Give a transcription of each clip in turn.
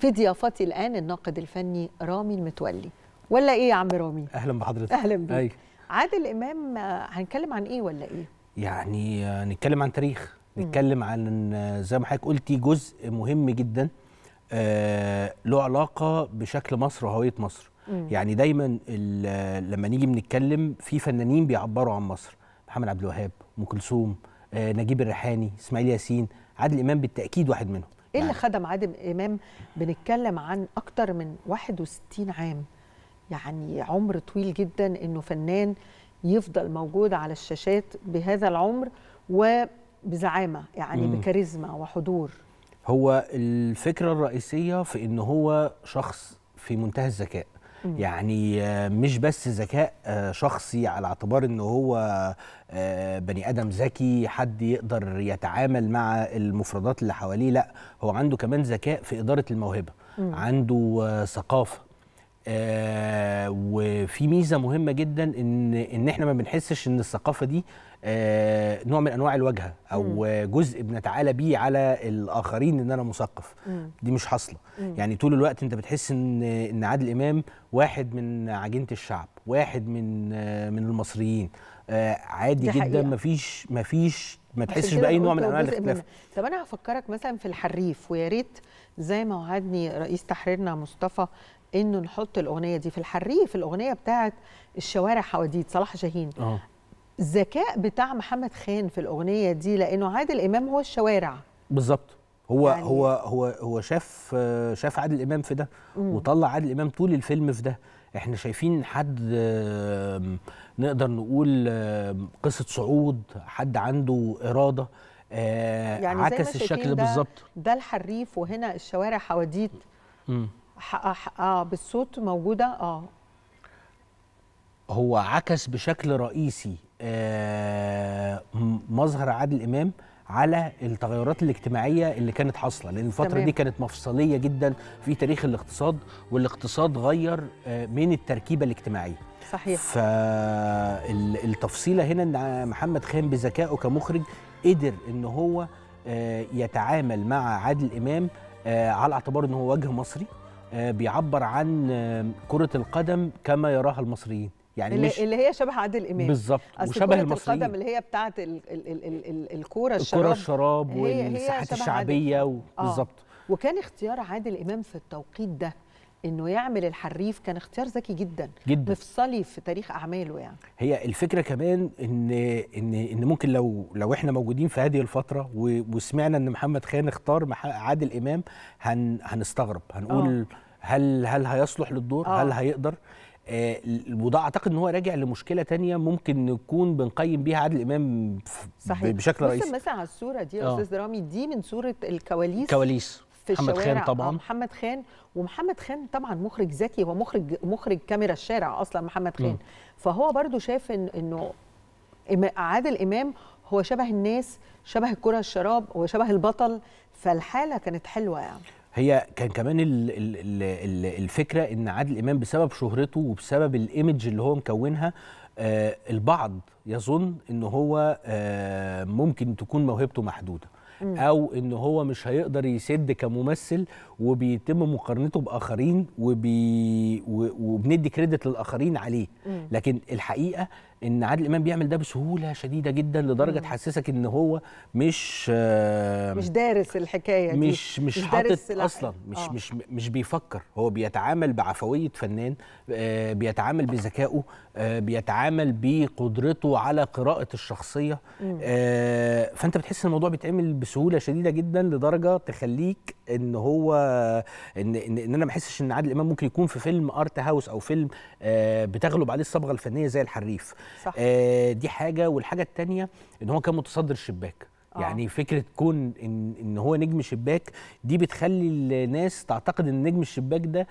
في ضيافتي الآن الناقد الفني رامي المتولي ولا إيه يا عم رامي؟ أهلا بحضرتك أهلا بيك عادل إمام هنتكلم عن إيه ولا إيه؟ يعني آه، نتكلم عن تاريخ نتكلم عن آه، زي ما حضرتك قلتي جزء مهم جدا آه، له علاقة بشكل مصر وهوية مصر يعني دايما لما نيجي بنتكلم في فنانين بيعبروا عن مصر محمد عبد الوهاب أم كلثوم نجيب الريحاني إسماعيل ياسين عادل إمام بالتأكيد واحد منهم ايه اللي خدم عادل امام بنتكلم عن اكتر من 61 عام يعني عمر طويل جدا انه فنان يفضل موجود على الشاشات بهذا العمر وبزعامه يعني مم. بكاريزما وحضور هو الفكره الرئيسيه في ان هو شخص في منتهى الذكاء يعني آه، مش بس ذكاء آه، شخصي على اعتبار ان هو آه، بني ادم ذكي حد يقدر يتعامل مع المفردات اللي حواليه لا هو عنده كمان ذكاء في اداره الموهبه عنده ثقافه في ميزه مهمه جدا ان ان احنا ما بنحسش ان الثقافه دي آه، نوع من انواع الواجهه او مم. جزء بنتعالى بيه على الاخرين ان انا مثقف دي مش حاصله يعني طول الوقت انت بتحس ان ان عادل امام واحد من عجينه الشعب واحد من آه، من المصريين آه، عادي جدا مفيش مفيش ما تحسش باي نوع من انواع الاختلاف طب انا هفكرك مثلا في الحريف ويا ريت زي ما وعدني رئيس تحريرنا مصطفى انه نحط الاغنيه دي في الحريف الاغنيه بتاعت الشوارع حواديت صلاح شاهين الذكاء آه. بتاع محمد خان في الاغنيه دي لانه عادل امام هو الشوارع بالظبط هو يعني هو هو هو شاف شاف عادل امام في ده مم. وطلع عادل امام طول الفيلم في ده احنا شايفين حد نقدر نقول قصه صعود حد عنده اراده آه، يعني عكس الشكل بالظبط ده الحريف وهنا الشوارع حواديت حقها آه، آه، بالصوت موجوده اه هو عكس بشكل رئيسي آه، مظهر عادل امام على التغيرات الاجتماعيه اللي كانت حاصله لان الفتره تمام. دي كانت مفصليه جدا في تاريخ الاقتصاد والاقتصاد غير من التركيبه الاجتماعيه صحيح فالتفصيله هنا ان محمد خان بذكائه كمخرج قدر ان هو يتعامل مع عادل امام على اعتبار ان هو وجه مصري آه، بيعبر عن آه، كرة القدم كما يراها المصريين يعني اللي, مش اللي هي شبه عادل امام بالظبط وشبه المصريين القدم اللي هي بتاعه الكوره الشراب الكوره الشراب والساحات الشعبيه آه. بالظبط وكان اختيار عادل امام في التوقيت ده انه يعمل الحريف كان اختيار ذكي جدا جدا مفصلي في تاريخ اعماله يعني هي الفكره كمان ان ان ان ممكن لو لو احنا موجودين في هذه الفتره وسمعنا ان محمد خان اختار عادل امام هن هنستغرب هنقول أوه. هل هل هيصلح للدور أوه. هل هيقدر آه وده اعتقد ان هو راجع لمشكله تانية ممكن نكون بنقيم بيها عادل امام صحيح. بشكل رئيسي مثلا على الصوره دي يا آه. استاذ رامي دي من صوره الكواليس كواليس في محمد الشوارع خان طبعا آه، محمد خان ومحمد خان طبعا مخرج ذكي هو مخرج مخرج كاميرا الشارع اصلا محمد خان م. فهو برضو شاف إن انه عادل امام هو شبه الناس شبه الكره الشراب وشبه البطل فالحاله كانت حلوه يعني هي كان كمان الفكره ان عادل امام بسبب شهرته وبسبب الايمج اللي هو مكونها آه البعض يظن ان هو آه ممكن تكون موهبته محدوده او ان هو مش هيقدر يسد كممثل وبيتم مقارنته باخرين وبي وبندي كريدت للاخرين عليه لكن الحقيقه ان عادل امام بيعمل ده بسهوله شديده جدا لدرجه مم. تحسسك ان هو مش آه مش دارس الحكايه دي مش مش, مش حاطط اصلا مش آه. مش مش بيفكر هو بيتعامل بعفويه فنان آه بيتعامل بذكائه آه بيتعامل بقدرته على قراءه الشخصيه آه فانت بتحس ان الموضوع بيتعمل بسهوله شديده جدا لدرجه تخليك ان هو ان ان, إن انا ما احسش ان عادل امام ممكن يكون في فيلم ارت هاوس او فيلم آه بتغلب عليه الصبغه الفنيه زي الحريف صح. آه، دي حاجه والحاجه الثانيه ان هو كان متصدر الشباك آه. يعني فكره كون ان ان هو نجم شباك دي بتخلي الناس تعتقد ان نجم الشباك ده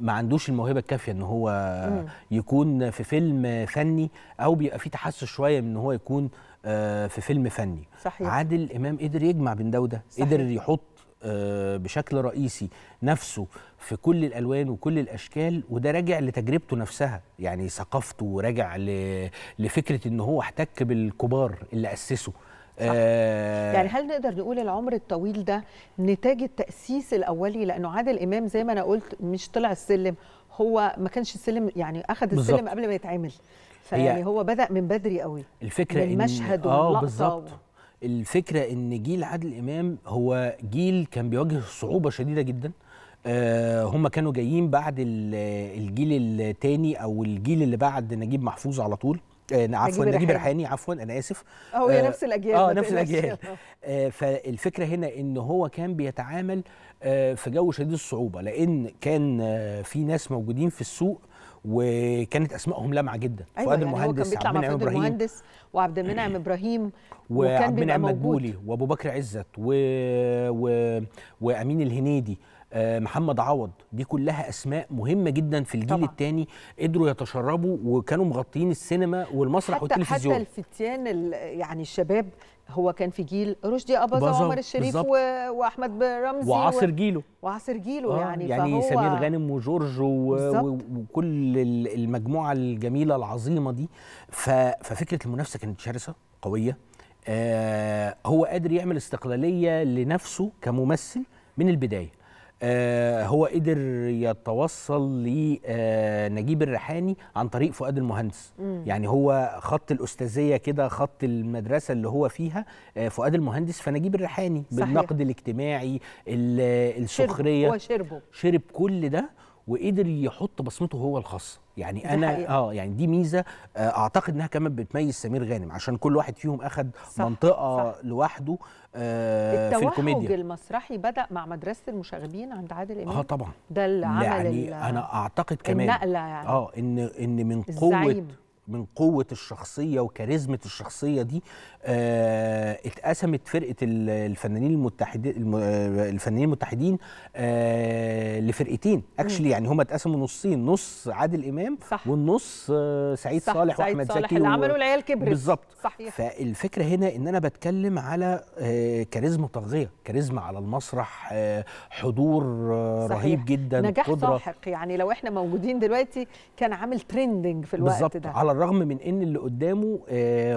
ما عندوش الموهبه الكافيه ان هو مم. يكون في فيلم فني او بيبقى فيه تحسس شويه من ان هو يكون آه، في فيلم فني صحيح. عادل امام قدر يجمع بين ده وده قدر يحط آه، بشكل رئيسي نفسه في كل الالوان وكل الاشكال وده راجع لتجربته نفسها يعني ثقافته راجع لفكره ان هو احتك بالكبار اللي اسسوا صح. آه يعني هل نقدر نقول العمر الطويل ده نتاج التاسيس الاولي لانه عادل امام زي ما انا قلت مش طلع السلم هو ما كانش السلم يعني اخذ السلم قبل ما يتعمل فيعني هو بدا من بدري قوي الفكره من المشهد إن... اه بالظبط الفكره ان جيل عادل امام هو جيل كان بيواجه صعوبه شديده جدا آه، هم كانوا جايين بعد الجيل الثاني او الجيل اللي بعد نجيب محفوظ على طول آه، عفوا نجيب ريحاني عفوا انا اسف آه، هو آه نفس الاجيال اه نفس الاجيال آه فالفكره هنا ان هو كان بيتعامل آه في جو شديد الصعوبه لان كان آه في ناس موجودين في السوق وكانت اسمائهم لامعه جدا أيوة يعني فؤاد يعني المهندس عبد المنعم ابراهيم المهندس وعبد المنعم ابراهيم وعبد المنعم مدبولي وابو بكر عزت و... و... وامين الهنيدي آه، محمد عوض دي كلها اسماء مهمه جدا في الجيل الثاني قدروا يتشربوا وكانوا مغطيين السينما والمسرح حتى والتلفزيون حتى الفتيان يعني الشباب هو كان في جيل رشدي اباظه وعمر الشريف و... واحمد رمزي وعصر جيله وعصر جيله آه يعني يعني فهو سمير غانم وجورج و... و... وكل المجموعه الجميله العظيمه دي ف... ففكره المنافسه كانت شرسه قويه آه هو قادر يعمل استقلاليه لنفسه كممثل من البدايه آه، هو قدر يتوصل لنجيب آه، الريحاني عن طريق فؤاد المهندس مم. يعني هو خط الاستاذيه كده خط المدرسه اللي هو فيها آه، فؤاد المهندس فنجيب الريحاني بالنقد الاجتماعي السخريه هو شربه شرب كل ده وقدر يحط بصمته هو الخاصه يعني انا اه يعني دي ميزه آه، اعتقد انها كمان بتميز سمير غانم عشان كل واحد فيهم اخد منطقه صح لوحده آه في الكوميديا التوهج المسرحي بدا مع مدرسه المشاغبين عند عادل امام اه طبعا ده اللي عمل يعني انا اعتقد كمان النقله يعني اه ان ان من قوه الزعيم. من قوة الشخصية وكاريزمة الشخصية دي آه اتقسمت فرقة الفنانين المتحدين آه، الفنانين المتحدين آه لفرقتين اكشلي يعني هم اتقسموا نصين نص عادل امام صح. والنص آه، سعيد صح. صالح واحمد زكي اللي عملوا العيال كبرت بالظبط صحيح فالفكره هنا ان انا بتكلم على آه، كاريزما طاغيه كاريزما على المسرح آه، حضور صحيح. رهيب جدا نجاح قدرة. ساحق يعني لو احنا موجودين دلوقتي كان عامل ترندنج في الوقت بالزبط. ده على الرغم من ان اللي قدامه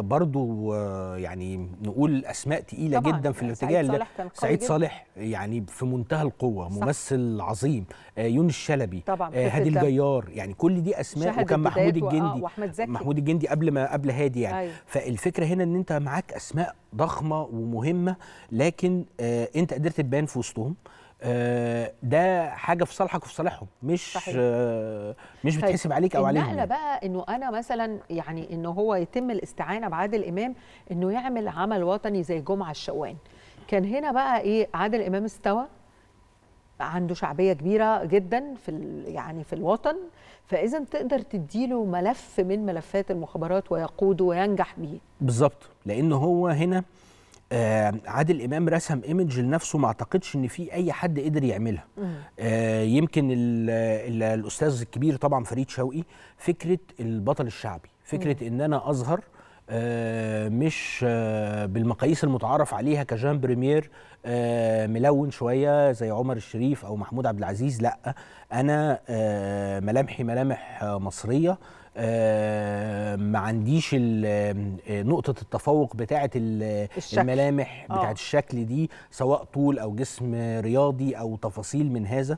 برضو يعني نقول اسماء تقيله جدا في الاتجاه سعيد صالح, كان سعيد صالح يعني في منتهى القوه صح. ممثل عظيم ابراهيم آه، يونس شلبي طبعا آه، هادي الجيار يعني كل دي اسماء وكان محمود الجندي محمود الجندي قبل ما قبل هادي يعني أيوة. فالفكره هنا ان انت معاك اسماء ضخمه ومهمه لكن آه، انت قدرت تبان في وسطهم ده حاجه في صالحك وفي صالحهم مش آه مش طيب، بتحسب عليك او عليهم النقله يعني. بقى انه انا مثلا يعني انه هو يتم الاستعانه بعادل امام انه يعمل عمل وطني زي جمعه الشوان كان هنا بقى ايه عادل امام استوى عنده شعبيه كبيره جدا في يعني في الوطن فاذا تقدر تديله ملف من ملفات المخابرات ويقوده وينجح بيه بالظبط لان هو هنا آه عادل امام رسم ايمج لنفسه ما اعتقدش ان في اي حد قدر يعملها آه يمكن الـ الـ الاستاذ الكبير طبعا فريد شوقي فكره البطل الشعبي فكره مم. ان انا اظهر آه، مش آه، بالمقاييس المتعارف عليها كجان بريمير آه، ملون شويه زي عمر الشريف او محمود عبد العزيز لا انا ملامحي ملامح مصريه ما عنديش نقطة التفوق بتاعة الملامح بتاعة الشكل دي سواء طول أو جسم رياضي أو تفاصيل من هذا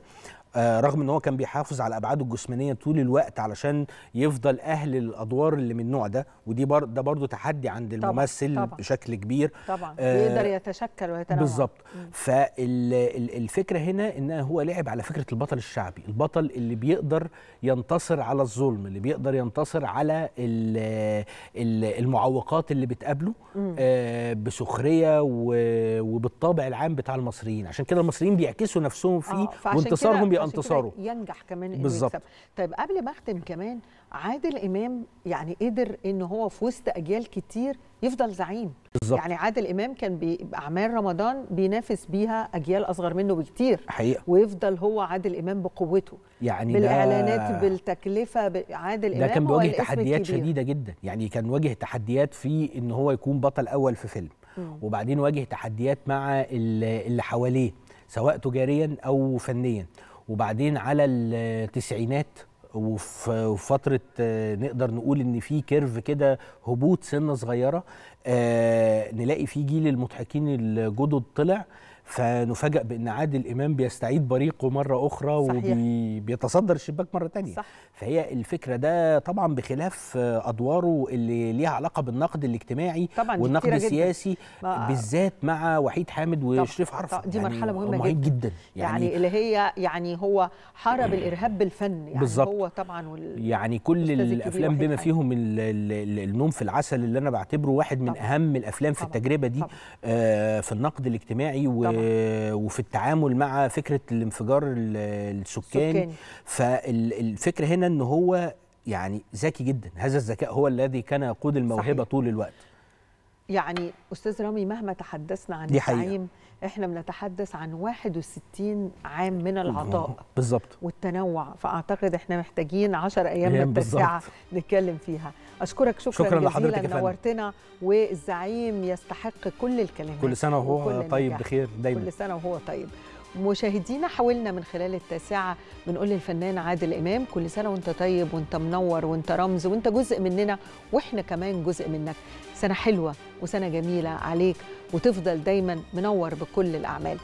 آه، رغم ان هو كان بيحافظ على ابعاده الجسمانيه طول الوقت علشان يفضل اهل الادوار اللي من النوع ده ودي بر ده برضو تحدي عند الممثل طبعًا. بشكل كبير طبعا آه يقدر يتشكل ويتنوع بالظبط فالفكره هنا ان هو لعب على فكره البطل الشعبي البطل اللي بيقدر ينتصر على الظلم اللي بيقدر ينتصر على الـ الـ المعوقات اللي بتقابله آه بسخريه وبالطابع العام بتاع المصريين عشان كده المصريين بيعكسوا نفسهم فيه آه. وانتصارهم انتصاره ينجح كمان انه يكسب طيب قبل ما اختم كمان عادل امام يعني قدر ان هو في وسط اجيال كتير يفضل زعيم بالزبط. يعني عادل امام كان باعمال رمضان بينافس بيها اجيال اصغر منه بكتير حقيقة. ويفضل هو عادل امام بقوته يعني بالاعلانات ده بالتكلفه ب... عادل امام ده كان بيواجه تحديات الكبير. شديده جدا يعني كان واجه تحديات في ان هو يكون بطل اول في فيلم مم. وبعدين واجه تحديات مع اللي حواليه سواء تجاريا او فنيا وبعدين على التسعينات وفي فترة آه، نقدر نقول إن في كيرف كده هبوط سنة صغيرة آه، نلاقي في جيل المضحكين الجدد طلع فنفاجأ بأن عادل إمام بيستعيد بريقه مرة أخرى وبيتصدر الشباك مرة تانية صح. فهي الفكرة ده طبعا بخلاف أدواره اللي ليها علاقة بالنقد الاجتماعي طبعا والنقد السياسي ما... بالذات مع وحيد حامد وشريف عرفة دي يعني مرحلة مهمة جدا, جدا. يعني, يعني اللي هي يعني هو حارب الإرهاب بالفن يعني بالزبط. هو طبعا وال... يعني كل الأفلام بما فيهم النوم في العسل اللي أنا بعتبره واحد من طبعا. أهم الأفلام في طبعا. التجربة دي آه في النقد الاجتماعي و أيوة. آه، وفي التعامل مع فكره الانفجار السكاني فالفكره هنا ان هو يعني ذكي جدا هذا الذكاء هو الذي كان يقود الموهبه صحيح. طول الوقت يعني استاذ رامي مهما تحدثنا عن التعليم احنا بنتحدث عن 61 عام من العطاء بالظبط والتنوع فاعتقد احنا محتاجين 10 ايام متسعه نتكلم فيها اشكرك شكرا, شكرا جزيلا نورتنا والزعيم يستحق كل الكلام كل سنه وهو طيب بخير دايما كل سنه وهو طيب مشاهدينا حاولنا من خلال التاسعة بنقول للفنان عادل إمام كل سنة وانت طيب وانت منور وانت رمز وانت جزء مننا واحنا كمان جزء منك سنة حلوة وسنه جميله عليك وتفضل دايما منور بكل الاعمال